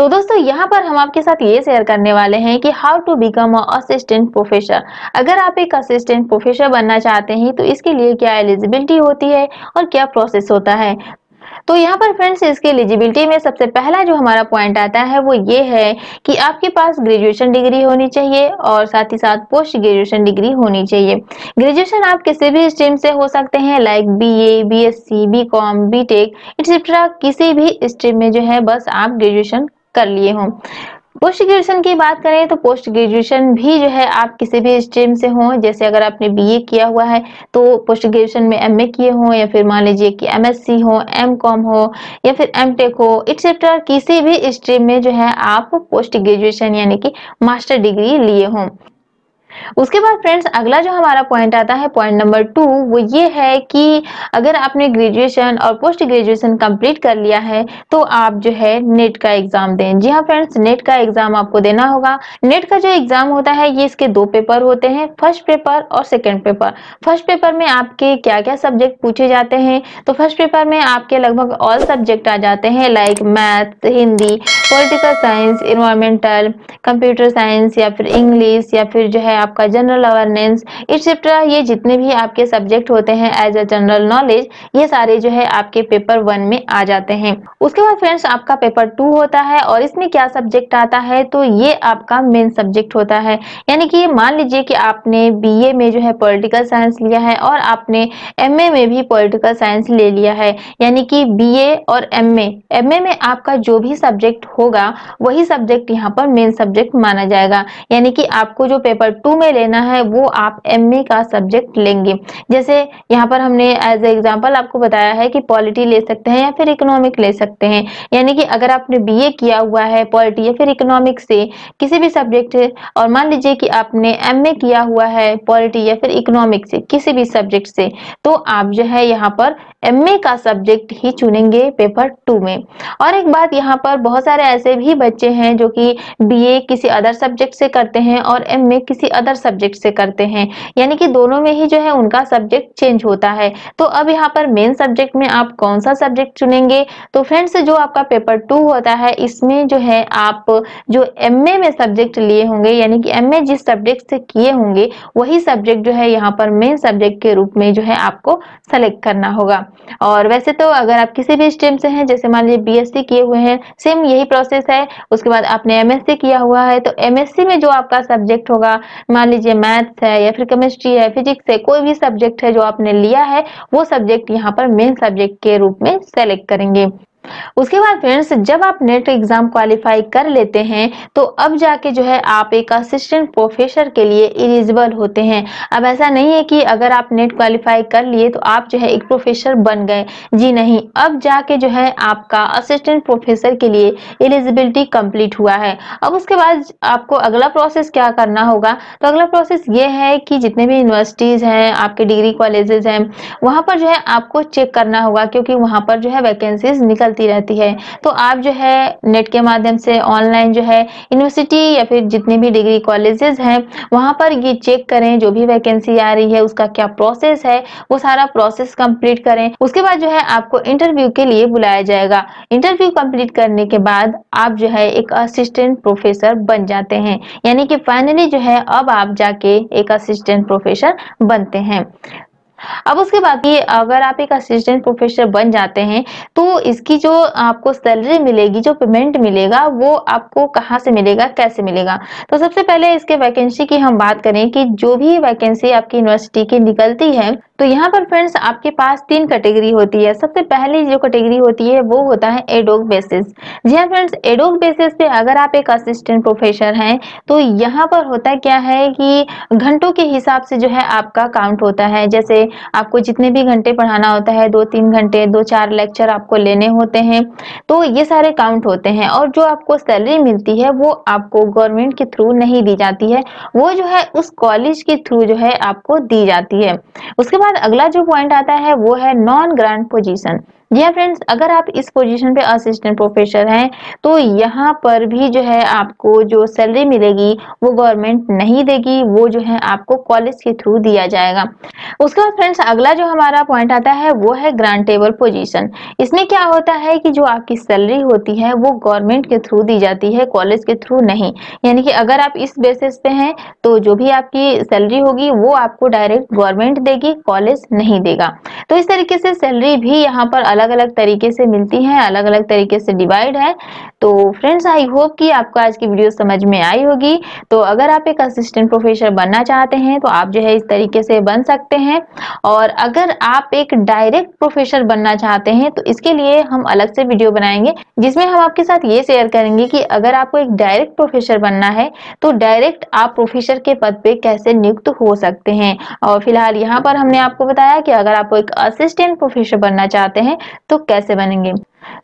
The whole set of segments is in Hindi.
तो दोस्तों यहाँ पर हम आपके साथ ये शेयर करने वाले हैं कि how to become assistant professor अगर आप एक असिस्टेंट प्रोफेसर बनना चाहते हैं तो इसके लिए क्या एलिजिबिलिटी होती है और क्या प्रोसेस होता है तो यहाँ पर फ्रेंड्स इसके एलिजिबिलिटी में सबसे पहला जो हमारा पॉइंट आता है वो ये है कि आपके पास ग्रेजुएशन डिग्री होनी चाहिए और साथ ही साथ पोस्ट ग्रेजुएशन डिग्री होनी चाहिए ग्रेजुएशन आप किसी भी स्ट्रीम से हो सकते हैं like B A B S C B com B tech etcetera किसी भी स्ट्रीम में जो है बस आप ग्रेजुएशन कर लिए हों पोस्ट ग्रेजुएशन की बात करें तो पोस्ट ग्रेजुएशन भी जो है आप किसी भी स्ट्रीम से हो जैसे अगर आपने बीए किया हुआ है तो पोस्ट ग्रेजुएशन में एमए किए हो या फिर मान लीजिए कि एमएससी हो एमकॉम हो या फिर एमटेक हो एक्सेट्रा किसी भी स्ट्रीम में जो है आप पोस्ट ग्रेजुएशन यानी कि मास्टर डिग्री लिए हों उसके बाद फ्रेंड्स अगला जो हमारा पॉइंट आता है पॉइंट नंबर टू वो ये है कि अगर आपने ग्रेजुएशन और पोस्ट ग्रेजुएशन कंप्लीट कर लिया है तो आप जो है नेट का एग्जाम दें जी हाँ फ्रेंड्स नेट का एग्जाम आपको देना होगा नेट का जो एग्जाम होता है ये इसके दो पेपर होते हैं फर्स्ट पेपर और सेकेंड पेपर फर्स्ट पेपर में आपके क्या क्या सब्जेक्ट पूछे जाते हैं तो फर्स्ट पेपर में आपके लगभग ऑल सब्जेक्ट आ जाते हैं like math Hindi political science environmental computer science या फिर इंग्लिश या फिर जो है आपका जनरल अवेयरनेस एक्सेट्रा ये जितने भी आपके सब्जेक्ट होते हैं एज अ जनरल नॉलेज ये सारे जो है आपके पेपर वन में आ जाते हैं उसके बाद फ्रेंड्स आपका पेपर टू होता है और इसमें क्या सब्जेक्ट आता है तो ये आपका मेन सब्जेक्ट होता है यानी कि मान लीजिए कि आपने बी में जो है पॉलिटिकल साइंस लिया है और आपने एम में भी पॉलिटिकल साइंस ले लिया है यानी कि बी और एम ए में आपका जो भी सब्जेक्ट होगा वही सब्जेक्ट यहाँ पर मेन सब्जेक्ट माना जाएगा यानी कि आपको जो पेपर टू में लेना है वो आप एम का सब्जेक्ट लेंगे जैसे यहाँ पर हमने एज एग्जाम्पल आपको बताया है कि पॉलिटी ले सकते हैं या फिर इकोनॉमिक ले सकते हैं यानी कि अगर आपने बी किया हुआ है पॉलिटी या फिर इकोनॉमिक से किसी भी सब्जेक्ट और मान लीजिए कि आपने एम किया हुआ है पॉलिटी या फिर इकोनॉमिक से किसी भी सब्जेक्ट से तो आप जो है यहाँ पर एम का सब्जेक्ट ही चुनेंगे पेपर टू में और एक बात यहाँ पर बहुत सारे ऐसे भी बच्चे हैं जो कि बीए किसी अदर सब्जेक्ट से करते हैं और एमए किसी अदर सब्जेक्ट से करते हैं यानी कि दोनों में ही जो है उनका सब्जेक्ट चेंज होता है तो अब यहाँ पर मेन सब्जेक्ट में आप कौन सा सब्जेक्ट चुनेंगे तो फ्रेंड्स जो आपका पेपर टू होता है इसमें जो है आप जो एमए में सब्जेक्ट लिए होंगे यानी कि ए जिस सब्जेक्ट से किए होंगे वही सब्जेक्ट जो है यहाँ पर मेन सब्जेक्ट के रूप में जो है आपको सेलेक्ट करना होगा और वैसे तो अगर आप किसी भी स्ट्रीम से हैं जैसे मान लीजिए बीएससी किए हुए हैं सेम यही प्रोसेस है उसके बाद आपने एमएससी किया हुआ है तो एमएससी में जो आपका सब्जेक्ट होगा मान लीजिए मैथ्स है या फिर केमिस्ट्री है फिजिक्स है कोई भी सब्जेक्ट है जो आपने लिया है वो सब्जेक्ट यहाँ पर मेन सब्जेक्ट के रूप में सेलेक्ट करेंगे उसके बाद फ्रेंड्स जब आप नेट एग्जाम क्वालिफाई कर लेते हैं तो अब जाके जो है आप एक असिस्टेंट प्रोफेसर के लिए एलिजिबल होते हैं अब ऐसा नहीं है कि अगर आप नेट क्वालिफाई कर लिए तो आप जो है एक प्रोफेसर बन गए जी नहीं अब जाके जो है आपका असिस्टेंट प्रोफेसर के लिए एलिजिबिलिटी कंप्लीट हुआ है अब उसके बाद आपको अगला प्रोसेस क्या करना होगा तो अगला प्रोसेस ये है कि जितने भी यूनिवर्सिटीज़ हैं आपके डिग्री कॉलेजेस हैं वहाँ पर जो है आपको चेक करना होगा क्योंकि वहाँ पर जो है वैकेंसीज निकल निकलती रहती है तो आप जो है नेट के माध्यम से ऑनलाइन जो है यूनिवर्सिटी या फिर जितने भी डिग्री कॉलेजेस हैं वहां पर ये चेक करें जो भी वैकेंसी आ रही है उसका क्या प्रोसेस है वो सारा प्रोसेस कंप्लीट करें उसके बाद जो है आपको इंटरव्यू के लिए बुलाया जाएगा इंटरव्यू कंप्लीट करने के बाद आप जो है एक असिस्टेंट प्रोफेसर बन जाते हैं यानी कि फाइनली जो है अब आप जाके एक असिस्टेंट प्रोफेसर बनते हैं अब उसके बाद अगर आप एक असिस्टेंट प्रोफेसर बन जाते हैं तो इसकी जो आपको सैलरी मिलेगी जो पेमेंट मिलेगा वो आपको कहाँ से मिलेगा कैसे मिलेगा तो सबसे पहले इसके वैकेंसी की हम बात करें कि जो भी वैकेंसी आपकी यूनिवर्सिटी की निकलती है तो यहाँ पर फ्रेंड्स आपके पास तीन कैटेगरी होती है सबसे पहली जो कैटेगरी होती है वो होता है एडोक बेसिस जी हाँ फ्रेंड्स एडोक बेसिस पे अगर आप एक असिस्टेंट प्रोफेसर हैं तो यहाँ पर होता क्या है कि घंटों के हिसाब से जो है आपका काउंट होता है जैसे आपको जितने भी घंटे पढ़ाना होता है दो तीन घंटे दो चार लेक्चर आपको लेने होते हैं तो ये सारे काउंट होते हैं और जो आपको सैलरी मिलती है वो आपको गवर्नमेंट के थ्रू नहीं दी जाती है वो जो है उस कॉलेज के थ्रू जो है आपको दी जाती है उसके बाद अगला जो पॉइंट आता है वो है नॉन ग्रांट पोजिशन जी हाँ फ्रेंड्स अगर आप इस पोजीशन पे असिस्टेंट प्रोफेसर हैं तो यहाँ पर भी जो है आपको जो सैलरी मिलेगी वो गवर्नमेंट नहीं देगी वो जो है आपको कॉलेज के थ्रू दिया जाएगा उसके बाद फ्रेंड्स अगला जो हमारा पॉइंट आता है वो है ग्रांटेबल पोजीशन इसमें क्या होता है कि जो आपकी सैलरी होती है वो गवर्नमेंट के थ्रू दी जाती है कॉलेज के थ्रू नहीं यानी कि अगर आप इस बेसिस पे हैं तो जो भी आपकी सैलरी होगी वो आपको डायरेक्ट गवर्नमेंट देगी कॉलेज नहीं देगा तो इस तरीके से सैलरी भी यहाँ पर अलग अलग तरीके से मिलती हैं अलग अलग तरीके से डिवाइड है तो फ्रेंड्स आई होप कि आपको आज की वीडियो समझ में आई होगी तो अगर आप एक असिस्टेंट प्रोफेसर बनना चाहते हैं तो आप जो है इस तरीके से बन सकते हैं और अगर आप एक डायरेक्ट प्रोफेसर बनना चाहते हैं तो इसके लिए हम अलग से वीडियो बनाएंगे जिसमें हम आपके साथ ये शेयर करेंगे कि अगर आपको एक डायरेक्ट प्रोफेसर बनना है तो डायरेक्ट आप प्रोफेसर के पद पे कैसे नियुक्त हो सकते हैं और फिलहाल यहाँ पर हमने आपको बताया कि अगर आपको एक असिस्टेंट प्रोफेसर बनना चाहते हैं तो कैसे बनेंगे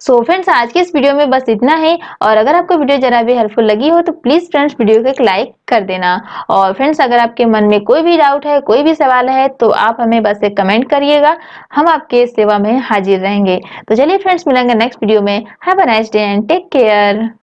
सो so फ्रेंड्स आज के इस वीडियो में बस इतना है और अगर आपको वीडियो जरा भी हेल्पफुल लगी हो तो प्लीज़ फ्रेंड्स वीडियो को एक लाइक कर देना और फ्रेंड्स अगर आपके मन में कोई भी डाउट है कोई भी सवाल है तो आप हमें बस एक कमेंट करिएगा हम आपके सेवा में हाजिर रहेंगे तो चलिए फ्रेंड्स मिलेंगे नेक्स्ट वीडियो में have a nice day and take care